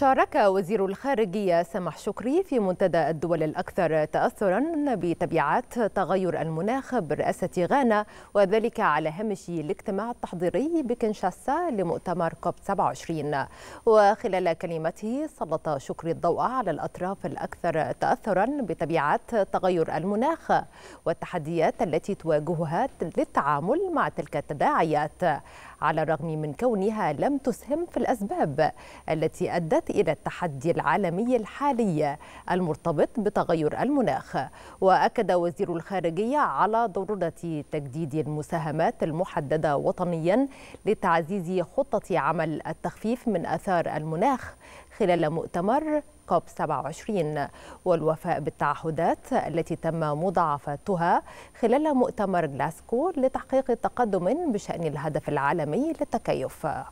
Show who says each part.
Speaker 1: شارك وزير الخارجية سمح شكري في منتدى الدول الأكثر تأثرا بتبعات تغير المناخ برئاسة غانا وذلك على هامش الاجتماع التحضيري بكنشاسا لمؤتمر كوب 27 وخلال كلمته سلط شكري الضوء على الأطراف الأكثر تأثرا بتبعات تغير المناخ والتحديات التي تواجهها للتعامل مع تلك التداعيات على الرغم من كونها لم تسهم في الأسباب التي أدت إلى التحدي العالمي الحالي المرتبط بتغير المناخ وأكد وزير الخارجية على ضرورة تجديد المساهمات المحددة وطنيا لتعزيز خطة عمل التخفيف من أثار المناخ خلال مؤتمر كوب 27 والوفاء بالتعهدات التي تم مضاعفتها خلال مؤتمر جلاسكو لتحقيق تقدم بشأن الهدف العالمي للتكيف